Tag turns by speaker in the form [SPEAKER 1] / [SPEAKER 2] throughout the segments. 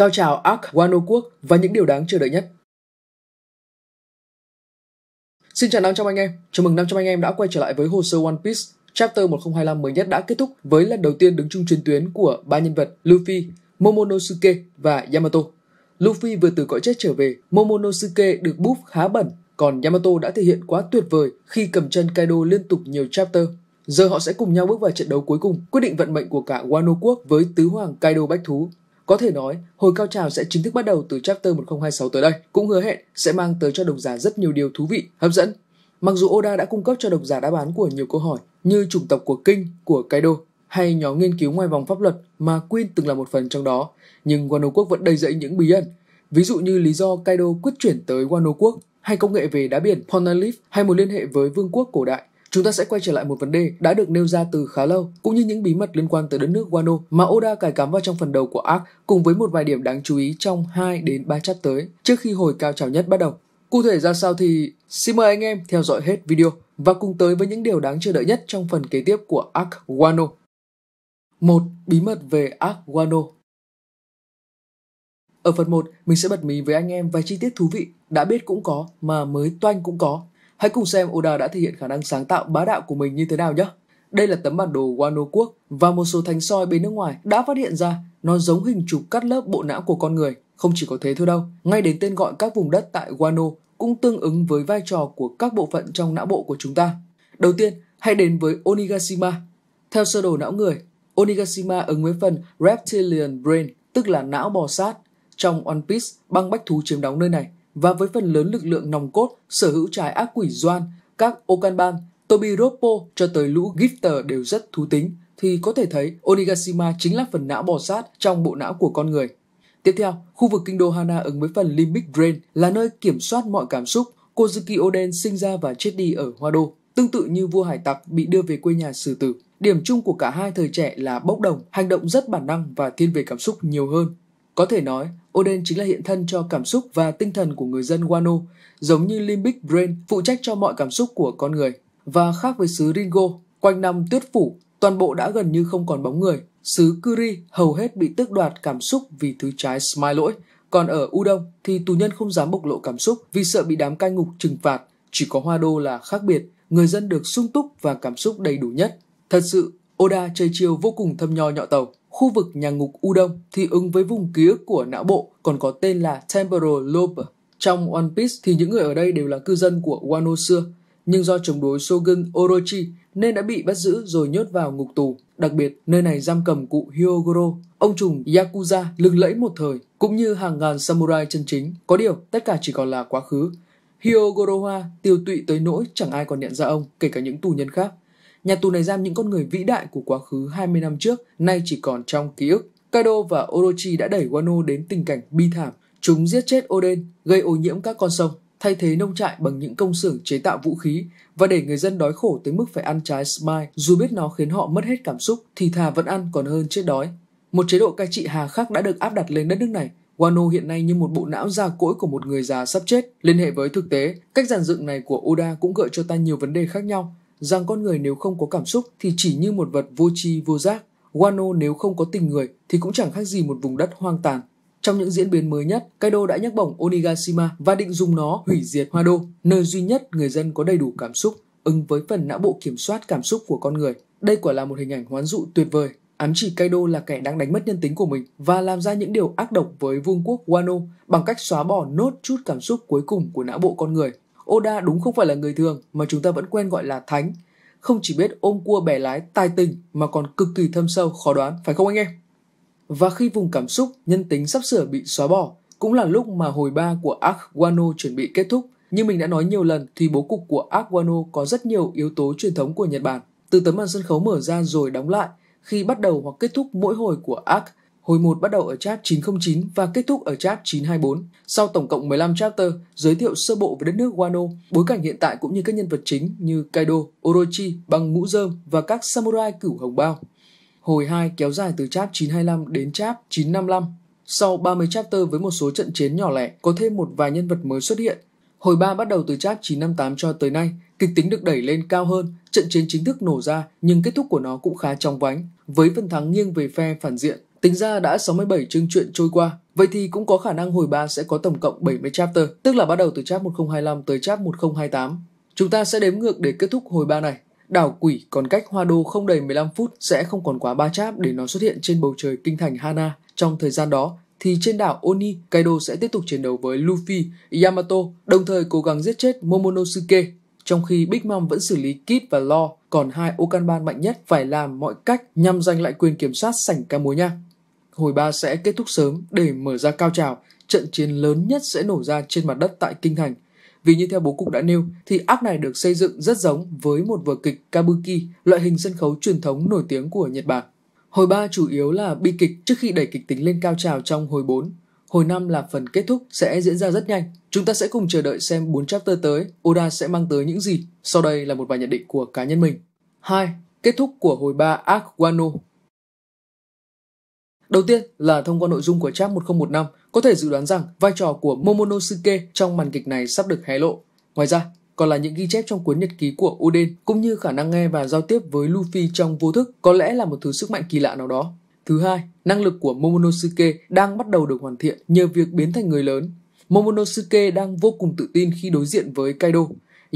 [SPEAKER 1] cao trào Ark Wano Quốc và những điều đáng chờ đợi nhất. Xin chào 500 anh em, chào mừng 500 anh em đã quay trở lại với hồ sơ One Piece. Chapter 1025 mới nhất đã kết thúc với lần đầu tiên đứng chung chiến tuyến của ba nhân vật Luffy, Momonosuke và Yamato. Luffy vừa từ cõi chết trở về, Momonosuke được buff khá bẩn, còn Yamato đã thể hiện quá tuyệt vời khi cầm chân Kaido liên tục nhiều chapter. Giờ họ sẽ cùng nhau bước vào trận đấu cuối cùng, quyết định vận mệnh của cả Wano quốc với tứ hoàng Kaido Bách Thú. Có thể nói, hồi cao trào sẽ chính thức bắt đầu từ chapter 1026 tới đây, cũng hứa hẹn sẽ mang tới cho độc giả rất nhiều điều thú vị, hấp dẫn. Mặc dù Oda đã cung cấp cho độc giả đáp án của nhiều câu hỏi như chủng tộc của Kinh, của Kaido hay nhóm nghiên cứu ngoài vòng pháp luật mà Queen từng là một phần trong đó, nhưng Wano Quốc vẫn đầy dậy những bí ẩn. Ví dụ như lý do Kaido quyết chuyển tới Wano Quốc, hay công nghệ về đá biển Ponalif, hay một liên hệ với vương quốc cổ đại chúng ta sẽ quay trở lại một vấn đề đã được nêu ra từ khá lâu, cũng như những bí mật liên quan tới đất nước Wano mà Oda cài cắm vào trong phần đầu của arc cùng với một vài điểm đáng chú ý trong 2 đến 3 chapter tới trước khi hồi cao trào nhất bắt đầu. Cụ thể ra sao thì xin mời anh em theo dõi hết video và cùng tới với những điều đáng chờ đợi nhất trong phần kế tiếp của arc Wano. Một Bí mật về arc Wano Ở phần 1, mình sẽ bật mí với anh em vài chi tiết thú vị đã biết cũng có mà mới toanh cũng có Hãy cùng xem Oda đã thể hiện khả năng sáng tạo bá đạo của mình như thế nào nhé. Đây là tấm bản đồ Wano Quốc và một số thành soi bên nước ngoài đã phát hiện ra nó giống hình chụp cắt lớp bộ não của con người. Không chỉ có thế thôi đâu, ngay đến tên gọi các vùng đất tại Wano cũng tương ứng với vai trò của các bộ phận trong não bộ của chúng ta. Đầu tiên, hãy đến với Onigashima. Theo sơ đồ não người, Onigashima ứng với phần Reptilian Brain, tức là não bò sát. Trong One Piece, băng bách thú chiếm đóng nơi này và với phần lớn lực lượng nòng cốt sở hữu trái ác quỷ Doan, các Okanban, Tobiropo cho tới lũ Gifter đều rất thú tính, thì có thể thấy Onigashima chính là phần não bò sát trong bộ não của con người. Tiếp theo, khu vực kinh đô Hana ứng với phần Limbic drain là nơi kiểm soát mọi cảm xúc. Kozuki Oden sinh ra và chết đi ở Hoa Đô, tương tự như vua hải tặc bị đưa về quê nhà xử tử. Điểm chung của cả hai thời trẻ là bốc đồng, hành động rất bản năng và thiên về cảm xúc nhiều hơn. Có thể nói, Odin chính là hiện thân cho cảm xúc và tinh thần của người dân Wano, giống như Limbic Brain phụ trách cho mọi cảm xúc của con người. Và khác với xứ Ringo, quanh năm tuyết phủ, toàn bộ đã gần như không còn bóng người. Xứ Kuri hầu hết bị tước đoạt cảm xúc vì thứ trái Smile lỗi, còn ở Udon thì tù nhân không dám bộc lộ cảm xúc vì sợ bị đám cai ngục trừng phạt. Chỉ có Hoa Đô là khác biệt, người dân được sung túc và cảm xúc đầy đủ nhất. Thật sự, Oda chơi chiêu vô cùng thâm nho nhọ tàu. Khu vực nhà ngục u đông thì ứng với vùng ký ức của não bộ còn có tên là Temporal Lobe. Trong One Piece thì những người ở đây đều là cư dân của Wano xưa, nhưng do chống đối Shogun Orochi nên đã bị bắt giữ rồi nhốt vào ngục tù. Đặc biệt, nơi này giam cầm cụ Hyogoro, ông trùm Yakuza lừng lẫy một thời, cũng như hàng ngàn samurai chân chính. Có điều, tất cả chỉ còn là quá khứ. Hyogoroha tiêu tụy tới nỗi chẳng ai còn nhận ra ông, kể cả những tù nhân khác. Nhà tù này giam những con người vĩ đại của quá khứ 20 năm trước, nay chỉ còn trong ký ức. Kaido và Orochi đã đẩy Wano đến tình cảnh bi thảm. Chúng giết chết Oden, gây ô nhiễm các con sông, thay thế nông trại bằng những công xưởng chế tạo vũ khí và để người dân đói khổ tới mức phải ăn trái Smile. Dù biết nó khiến họ mất hết cảm xúc, thì thà vẫn ăn còn hơn chết đói. Một chế độ cai trị hà khắc đã được áp đặt lên đất nước này. Wano hiện nay như một bộ não già cỗi của một người già sắp chết. Liên hệ với thực tế, cách giàn dựng này của Oda cũng gợi cho ta nhiều vấn đề khác nhau, rằng con người nếu không có cảm xúc thì chỉ như một vật vô tri vô giác, Guano nếu không có tình người thì cũng chẳng khác gì một vùng đất hoang tàn. Trong những diễn biến mới nhất, Kaido đã nhắc bổng Onigashima và định dùng nó hủy diệt Hoa Đô, nơi duy nhất người dân có đầy đủ cảm xúc, ứng với phần não bộ kiểm soát cảm xúc của con người. Đây quả là một hình ảnh hoán dụ tuyệt vời. Ám chỉ Kaido là kẻ đang đánh mất nhân tính của mình và làm ra những điều ác độc với vương quốc Wano bằng cách xóa bỏ nốt chút cảm xúc cuối cùng của não bộ con người. Oda đúng không phải là người thường mà chúng ta vẫn quen gọi là thánh. Không chỉ biết ôm cua bẻ lái tài tình mà còn cực kỳ thâm sâu khó đoán, phải không anh em? Và khi vùng cảm xúc, nhân tính sắp sửa bị xóa bỏ, cũng là lúc mà hồi ba của Arc Wano chuẩn bị kết thúc. Như mình đã nói nhiều lần thì bố cục của Arc Wano có rất nhiều yếu tố truyền thống của Nhật Bản. Từ tấm màn sân khấu mở ra rồi đóng lại, khi bắt đầu hoặc kết thúc mỗi hồi của Arc Hồi 1 bắt đầu ở chat 909 và kết thúc ở chat 924. Sau tổng cộng 15 chapter, giới thiệu sơ bộ về đất nước Wano, bối cảnh hiện tại cũng như các nhân vật chính như Kaido, Orochi băng mũ rơm và các samurai cửu hồng bao. Hồi 2 kéo dài từ chat 925 đến chat 955. Sau 30 chapter với một số trận chiến nhỏ lẻ, có thêm một vài nhân vật mới xuất hiện. Hồi 3 bắt đầu từ chat 958 cho tới nay, kịch tính được đẩy lên cao hơn, trận chiến chính thức nổ ra nhưng kết thúc của nó cũng khá trong vánh, với phần thắng nghiêng về phe phản diện. Tính ra đã 67 chương truyện trôi qua, vậy thì cũng có khả năng hồi 3 sẽ có tổng cộng 70 chapter, tức là bắt đầu từ chap 1025 tới chap 1028. Chúng ta sẽ đếm ngược để kết thúc hồi 3 này. Đảo quỷ còn cách hoa đô không đầy 15 phút sẽ không còn quá 3 chap để nó xuất hiện trên bầu trời kinh thành Hana. Trong thời gian đó, thì trên đảo Oni, Kaido sẽ tiếp tục chiến đấu với Luffy, Yamato, đồng thời cố gắng giết chết Momonosuke. Trong khi Big Mom vẫn xử lý Kid và Law, còn hai Okanban mạnh nhất phải làm mọi cách nhằm giành lại quyền kiểm soát sảnh nha hồi 3 sẽ kết thúc sớm để mở ra cao trào, trận chiến lớn nhất sẽ nổ ra trên mặt đất tại Kinh Thành. Vì như theo bố cục đã nêu, thì ác này được xây dựng rất giống với một vở kịch Kabuki, loại hình sân khấu truyền thống nổi tiếng của Nhật Bản. Hồi 3 chủ yếu là bi kịch trước khi đẩy kịch tính lên cao trào trong hồi 4. Hồi 5 là phần kết thúc sẽ diễn ra rất nhanh. Chúng ta sẽ cùng chờ đợi xem 4 chapter tới Oda sẽ mang tới những gì. Sau đây là một vài nhận định của cá nhân mình. 2. Kết thúc của hồi 3 Arc Wano Đầu tiên là thông qua nội dung của chap 1015, có thể dự đoán rằng vai trò của Momonosuke trong màn kịch này sắp được hé lộ. Ngoài ra, còn là những ghi chép trong cuốn nhật ký của Odin cũng như khả năng nghe và giao tiếp với Luffy trong vô thức có lẽ là một thứ sức mạnh kỳ lạ nào đó. Thứ hai, năng lực của Momonosuke đang bắt đầu được hoàn thiện nhờ việc biến thành người lớn. Momonosuke đang vô cùng tự tin khi đối diện với Kaido.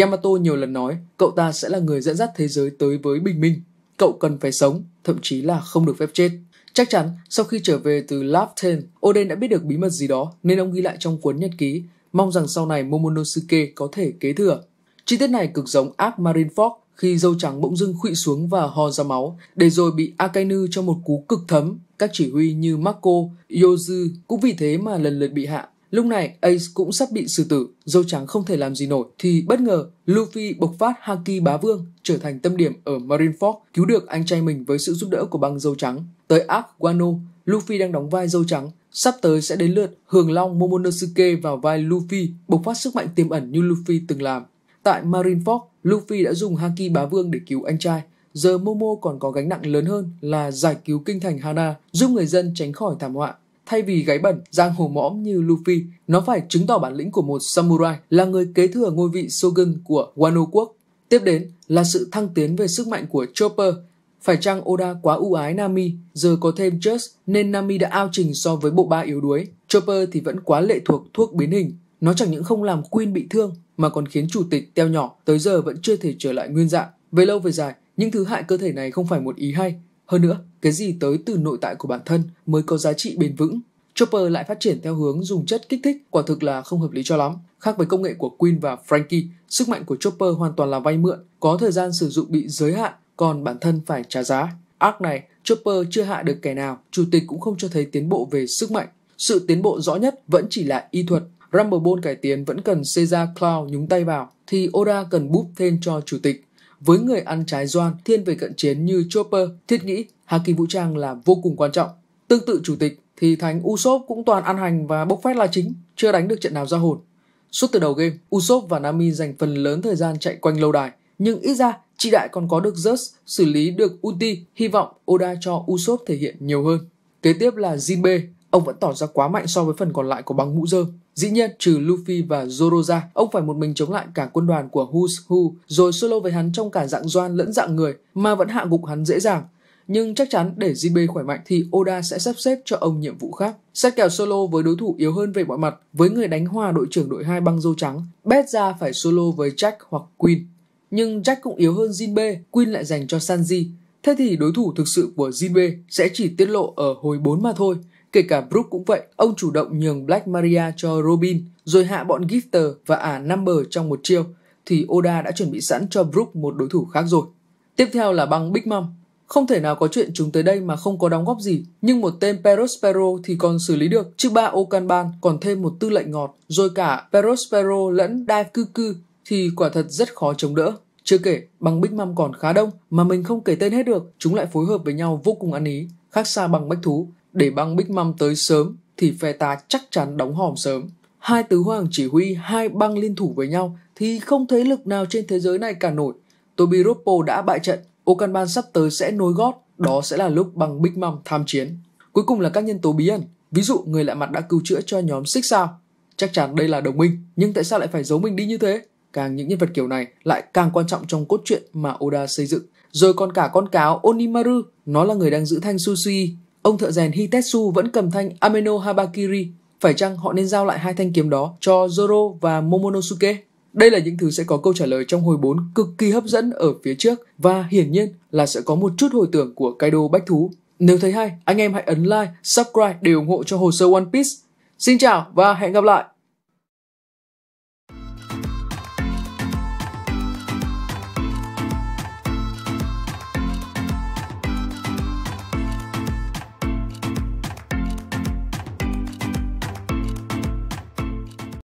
[SPEAKER 1] Yamato nhiều lần nói cậu ta sẽ là người dẫn dắt thế giới tới với bình minh. Cậu cần phải sống, thậm chí là không được phép chết. Chắc chắn, sau khi trở về từ Laften, Oden đã biết được bí mật gì đó nên ông ghi lại trong cuốn nhật ký, mong rằng sau này Momonosuke có thể kế thừa. Chi tiết này cực giống ác Marineford khi dâu trắng bỗng dưng khụy xuống và ho ra máu, để rồi bị Akainu cho một cú cực thấm. Các chỉ huy như Marco, Yozu cũng vì thế mà lần lượt bị hạ. Lúc này, Ace cũng sắp bị xử tử, dâu trắng không thể làm gì nổi, thì bất ngờ, Luffy bộc phát Haki Bá Vương, trở thành tâm điểm ở Marineford, cứu được anh trai mình với sự giúp đỡ của băng dâu trắng. Tới Ark Wano, Luffy đang đóng vai dâu trắng, sắp tới sẽ đến lượt Hường Long Momonosuke vào vai Luffy, bộc phát sức mạnh tiềm ẩn như Luffy từng làm. Tại Marineford, Luffy đã dùng Haki Bá Vương để cứu anh trai, giờ Momo còn có gánh nặng lớn hơn là giải cứu kinh thành Hana, giúp người dân tránh khỏi thảm họa. Thay vì gáy bẩn, giang hồ mõm như Luffy, nó phải chứng tỏ bản lĩnh của một samurai là người kế thừa ngôi vị shogun của Wano quốc. Tiếp đến là sự thăng tiến về sức mạnh của Chopper. Phải chăng Oda quá ưu ái Nami, giờ có thêm Just nên Nami đã ao trình so với bộ ba yếu đuối. Chopper thì vẫn quá lệ thuộc thuốc biến hình. Nó chẳng những không làm Queen bị thương mà còn khiến chủ tịch teo nhỏ tới giờ vẫn chưa thể trở lại nguyên dạng. Về lâu về dài, những thứ hại cơ thể này không phải một ý hay. Hơn nữa, cái gì tới từ nội tại của bản thân mới có giá trị bền vững. Chopper lại phát triển theo hướng dùng chất kích thích, quả thực là không hợp lý cho lắm. Khác với công nghệ của Queen và Frankie, sức mạnh của Chopper hoàn toàn là vay mượn, có thời gian sử dụng bị giới hạn, còn bản thân phải trả giá. Arc này, Chopper chưa hạ được kẻ nào, chủ tịch cũng không cho thấy tiến bộ về sức mạnh. Sự tiến bộ rõ nhất vẫn chỉ là y thuật. Rumble cải tiến vẫn cần Caesar Cloud nhúng tay vào, thì Oda cần búp thêm cho chủ tịch. Với người ăn trái doan, thiên về cận chiến như Chopper, thiết nghĩ haki vũ trang là vô cùng quan trọng. Tương tự chủ tịch thì thánh Usop cũng toàn ăn hành và bốc phét là chính, chưa đánh được trận nào ra hồn. Suốt từ đầu game, Usop và Nami dành phần lớn thời gian chạy quanh lâu đài, nhưng ít ra chị đại còn có được Zeus xử lý được Ulti, hy vọng Oda cho Usop thể hiện nhiều hơn. Kế tiếp là Jinbe, ông vẫn tỏ ra quá mạnh so với phần còn lại của băng mũ dơm. Dĩ nhiên, trừ Luffy và zoro ra ông phải một mình chống lại cả quân đoàn của Who's Who, rồi solo với hắn trong cả dạng doan lẫn dạng người mà vẫn hạ gục hắn dễ dàng nhưng chắc chắn để JB khỏe mạnh thì Oda sẽ sắp xếp cho ông nhiệm vụ khác. Xét kèo solo với đối thủ yếu hơn về mọi mặt, với người đánh hòa đội trưởng đội 2 băng dâu trắng, bet ra phải solo với Jack hoặc Queen. Nhưng Jack cũng yếu hơn Jinbe, Queen lại dành cho Sanji. Thế thì đối thủ thực sự của Jinbe sẽ chỉ tiết lộ ở hồi 4 mà thôi. Kể cả Brook cũng vậy, ông chủ động nhường Black Maria cho Robin, rồi hạ bọn Gifter và ả Number trong một chiêu, thì Oda đã chuẩn bị sẵn cho Brook một đối thủ khác rồi. Tiếp theo là băng Big Mom. Không thể nào có chuyện chúng tới đây mà không có đóng góp gì, nhưng một tên Perospero thì còn xử lý được, chứ ba Okanban còn thêm một tư lệnh ngọt, rồi cả Perospero lẫn Daikuku thì quả thật rất khó chống đỡ. Chưa kể, bằng bích mâm còn khá đông mà mình không kể tên hết được, chúng lại phối hợp với nhau vô cùng ăn ý, khác xa bằng bách thú. Để bằng bích mâm tới sớm thì phe ta chắc chắn đóng hòm sớm. Hai tứ hoàng chỉ huy hai băng liên thủ với nhau thì không thấy lực nào trên thế giới này cả nổi. Tobiropo đã bại trận Okanban sắp tới sẽ nối gót, đó sẽ là lúc bằng Big Mom tham chiến. Cuối cùng là các nhân tố bí ẩn, ví dụ người lạ mặt đã cứu chữa cho nhóm Six sao. Chắc chắn đây là đồng minh, nhưng tại sao lại phải giấu mình đi như thế? Càng những nhân vật kiểu này lại càng quan trọng trong cốt truyện mà Oda xây dựng. Rồi còn cả con cáo Onimaru, nó là người đang giữ thanh Susui. Ông thợ rèn Hitetsu vẫn cầm thanh Ameno Habakiri. Phải chăng họ nên giao lại hai thanh kiếm đó cho Zoro và Momonosuke? Đây là những thứ sẽ có câu trả lời trong hồi 4 cực kỳ hấp dẫn ở phía trước và hiển nhiên là sẽ có một chút hồi tưởng của Kaido Bách Thú. Nếu thấy hay, anh em hãy ấn like, subscribe để ủng hộ cho hồ sơ One Piece. Xin chào và hẹn gặp lại!